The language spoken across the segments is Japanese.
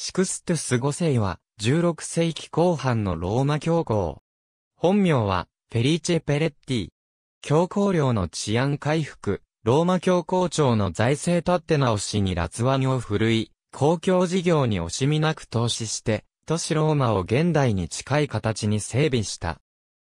シクストゥス5世は、16世紀後半のローマ教皇。本名は、フェリーチェ・ペレッティ。教皇領の治安回復、ローマ教皇庁の財政立て直しにラツワニを振るい、公共事業に惜しみなく投資して、都市ローマを現代に近い形に整備した。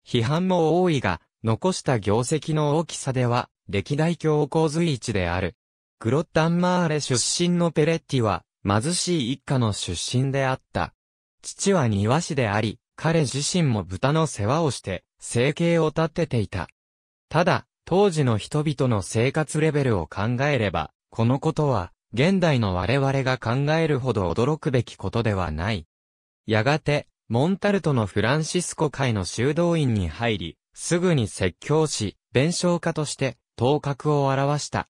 批判も多いが、残した業績の大きさでは、歴代教皇随一である。グロッタンマーレ出身のペレッティは、貧しい一家の出身であった。父は庭師であり、彼自身も豚の世話をして、生計を立てていた。ただ、当時の人々の生活レベルを考えれば、このことは、現代の我々が考えるほど驚くべきことではない。やがて、モンタルトのフランシスコ会の修道院に入り、すぐに説教し、弁償家として、頭角を現した。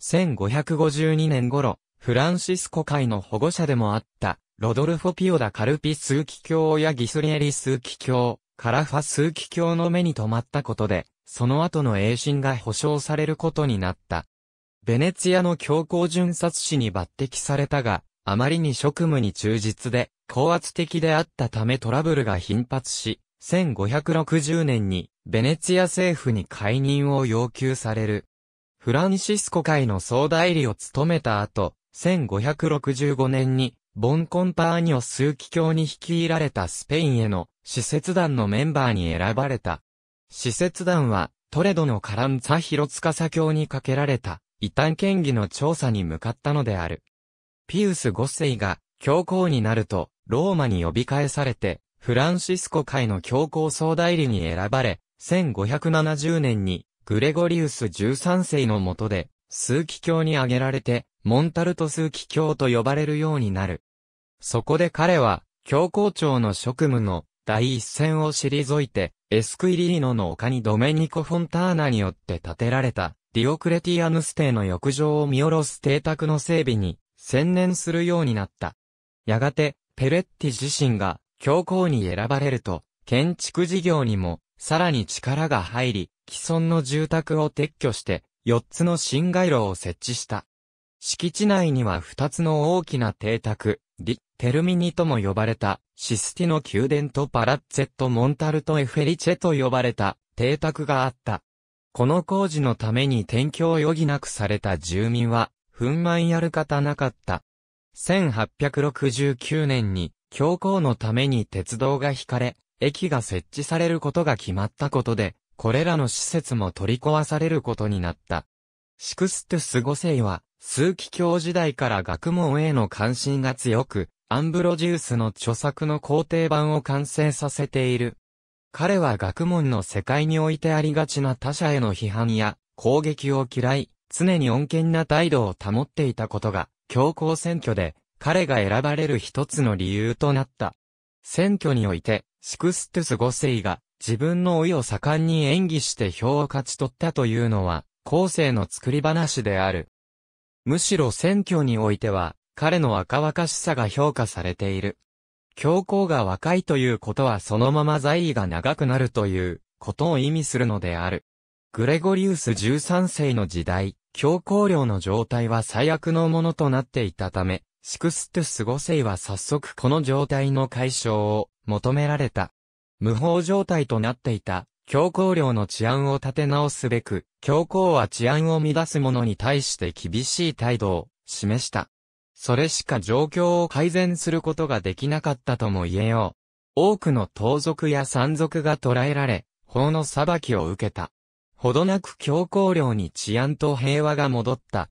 1552年頃、フランシスコ会の保護者でもあった、ロドルフォ・ピオダ・カルピ枢機教やギスリエリ枢機教、カラファ枢機教の目に留まったことで、その後の栄心が保障されることになった。ベネツィアの強行巡察士に抜擢されたが、あまりに職務に忠実で、高圧的であったためトラブルが頻発し、1560年に、ベネツィア政府に解任を要求される。フランシスコ会の総代理を務めた後、1565年に、ボンコンパーニョ数奇教に率いられたスペインへの施設団のメンバーに選ばれた。施設団は、トレドのカランヒロツカサ教にかけられた、異端権議の調査に向かったのである。ピウス5世が、教皇になると、ローマに呼び返されて、フランシスコ会の教皇総代理に選ばれ、1570年に、グレゴリウス13世の下で、数奇教に挙げられて、モンタルトス気教と呼ばれるようになる。そこで彼は、教皇庁の職務の第一線を退いて、エスクイリリノの丘にドメニコ・フォンターナによって建てられた、ディオクレティアヌス帝の浴場を見下ろす邸宅の整備に、専念するようになった。やがて、ペレッティ自身が、教皇に選ばれると、建築事業にも、さらに力が入り、既存の住宅を撤去して、4つの新街路を設置した。敷地内には二つの大きな邸宅、リ・テルミニとも呼ばれた、システィの宮殿とパラッツェット・モンタルト・エフェリチェと呼ばれた邸宅があった。この工事のために転居を余儀なくされた住民は、憤懣やる方なかった。1869年に、教皇のために鉄道が引かれ、駅が設置されることが決まったことで、これらの施設も取り壊されることになった。シクストゥス5世は、数奇教時代から学問への関心が強く、アンブロジウスの著作の肯定版を完成させている。彼は学問の世界においてありがちな他者への批判や攻撃を嫌い、常に穏健な態度を保っていたことが、強行選挙で彼が選ばれる一つの理由となった。選挙において、シクストゥス5世が自分の老いを盛んに演技して票を勝ち取ったというのは、後世の作り話である。むしろ選挙においては、彼の若々しさが評価されている。教皇が若いということはそのまま在位が長くなるということを意味するのである。グレゴリウス13世の時代、教皇領の状態は最悪のものとなっていたため、シクストゥス5世は早速この状態の解消を求められた。無法状態となっていた教皇領の治安を立て直すべく、教皇は治安を乱す者に対して厳しい態度を示した。それしか状況を改善することができなかったとも言えよう。多くの盗賊や山賊が捕らえられ、法の裁きを受けた。ほどなく教皇領に治安と平和が戻った。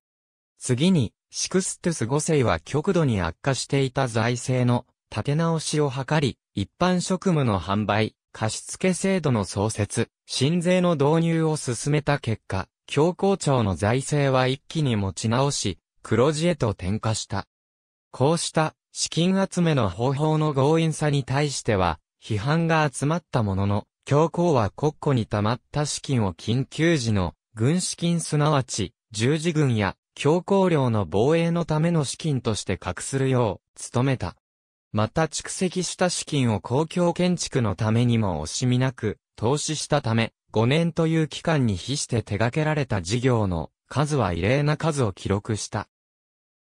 次に、シクストゥス5世は極度に悪化していた財政の立て直しを図り、一般職務の販売、貸付制度の創設、新税の導入を進めた結果、教皇庁の財政は一気に持ち直し、黒字へと転化した。こうした資金集めの方法の強引さに対しては、批判が集まったものの、教皇は国庫に溜まった資金を緊急時の軍資金すなわち十字軍や教皇領の防衛のための資金として隠するよう努めた。また蓄積した資金を公共建築のためにも惜しみなく投資したため、5年という期間に比して手掛けられた事業の数は異例な数を記録した。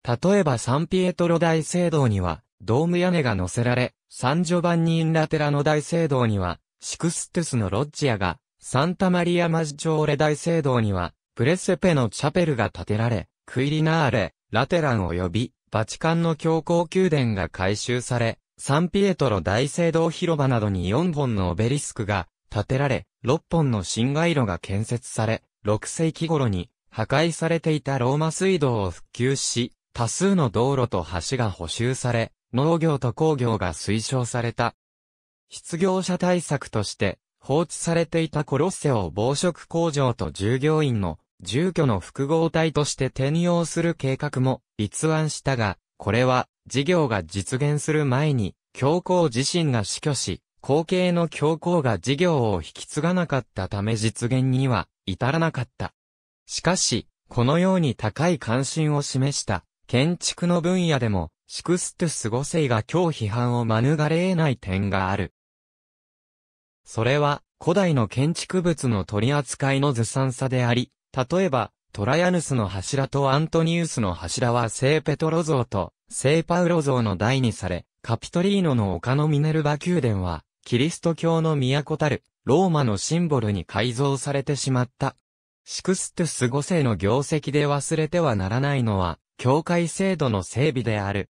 例えばサンピエトロ大聖堂には、ドーム屋根が乗せられ、サンジョバンニ・イン・ラテラの大聖堂には、シクストゥスのロッジアが、サンタマリア・マジチョーレ大聖堂には、プレセペのチャペルが建てられ、クイリナーレ、ラテラン及び、バチカンの教皇宮殿が改修され、サンピエトロ大聖堂広場などに4本のオベリスクが建てられ、6本の新街路が建設され、6世紀頃に破壊されていたローマ水道を復旧し、多数の道路と橋が補修され、農業と工業が推奨された。失業者対策として、放置されていたコロッセオ防食工場と従業員の住居の複合体として転用する計画も立案したが、これは事業が実現する前に、教皇自身が死去し、後継の教皇が事業を引き継がなかったため実現には至らなかった。しかし、このように高い関心を示した建築の分野でも、シクストゥス五世が今日批判を免れ得ない点がある。それは、古代の建築物の取り扱いのずさんさであり、例えば、トラヤヌスの柱とアントニウスの柱は聖ペトロ像と聖パウロ像の代にされ、カピトリーノの丘のミネルバ宮殿は、キリスト教の都たる、ローマのシンボルに改造されてしまった。シクストゥス5世の業績で忘れてはならないのは、教会制度の整備である。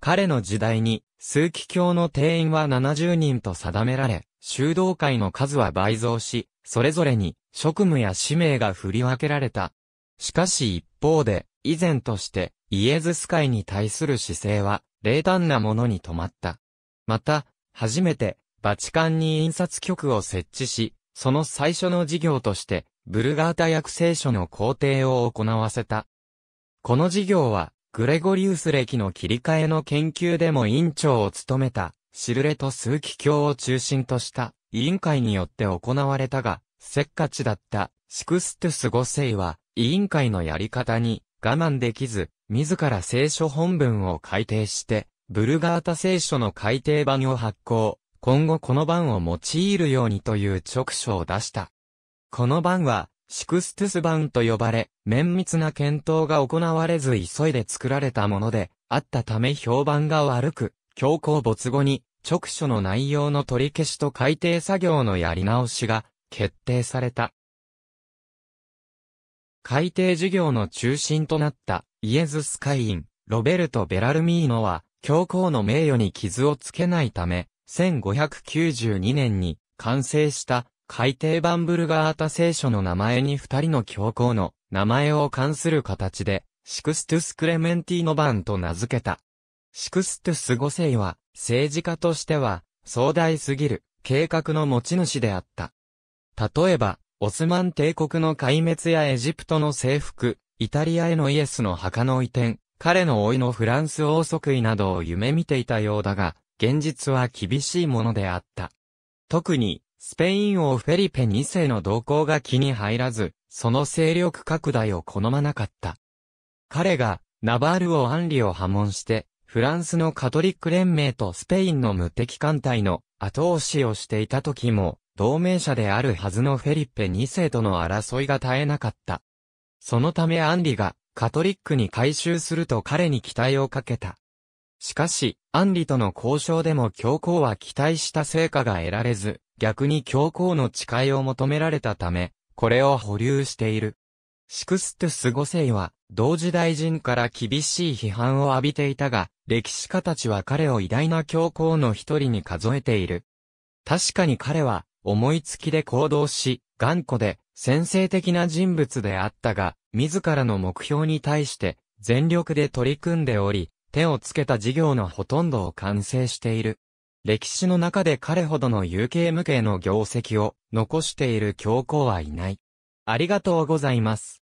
彼の時代に、枢機教の定員は70人と定められ、修道会の数は倍増し、それぞれに職務や使命が振り分けられた。しかし一方で、以前として、イエズス会に対する姿勢は、冷淡なものに止まった。また、初めて、バチカンに印刷局を設置し、その最初の事業として、ブルガータ訳聖書の工程を行わせた。この事業は、グレゴリウス歴の切り替えの研究でも委員長を務めた、シルレト数奇教を中心とした委員会によって行われたが、せっかちだったシクストゥス5世は、委員会のやり方に我慢できず、自ら聖書本文を改訂して、ブルガータ聖書の改訂版を発行、今後この版を用いるようにという直書を出した。この版は、シクストゥス版と呼ばれ、綿密な検討が行われず急いで作られたもので、あったため評判が悪く、強行没後に、直書の内容の取り消しと改訂作業のやり直しが決定された。海底事業の中心となったイエズス会員、ロベルト・ベラルミーノは、教皇の名誉に傷をつけないため、1592年に完成した海底バンブルガータ聖書の名前に二人の教皇の名前を冠する形で、シクストゥス・クレメンティーノ版と名付けた。シクストゥス五世は、政治家としては、壮大すぎる計画の持ち主であった。例えば、オスマン帝国の壊滅やエジプトの征服、イタリアへのイエスの墓の移転、彼の老いのフランス王即位などを夢見ていたようだが、現実は厳しいものであった。特に、スペイン王フェリペ2世の動向が気に入らず、その勢力拡大を好まなかった。彼が、ナバール王アンリを破門して、フランスのカトリック連盟とスペインの無敵艦隊の後押しをしていた時も、同盟者であるはずのフェリッペ2世との争いが絶えなかった。そのためアンリがカトリックに改宗すると彼に期待をかけた。しかし、アンリとの交渉でも教皇は期待した成果が得られず、逆に教皇の誓いを求められたため、これを保留している。シクストゥス5世は、同時代人から厳しい批判を浴びていたが、歴史家たちは彼を偉大な教皇の一人に数えている。確かに彼は、思いつきで行動し、頑固で、先制的な人物であったが、自らの目標に対して、全力で取り組んでおり、手をつけた事業のほとんどを完成している。歴史の中で彼ほどの有形無形の業績を残している教皇はいない。ありがとうございます。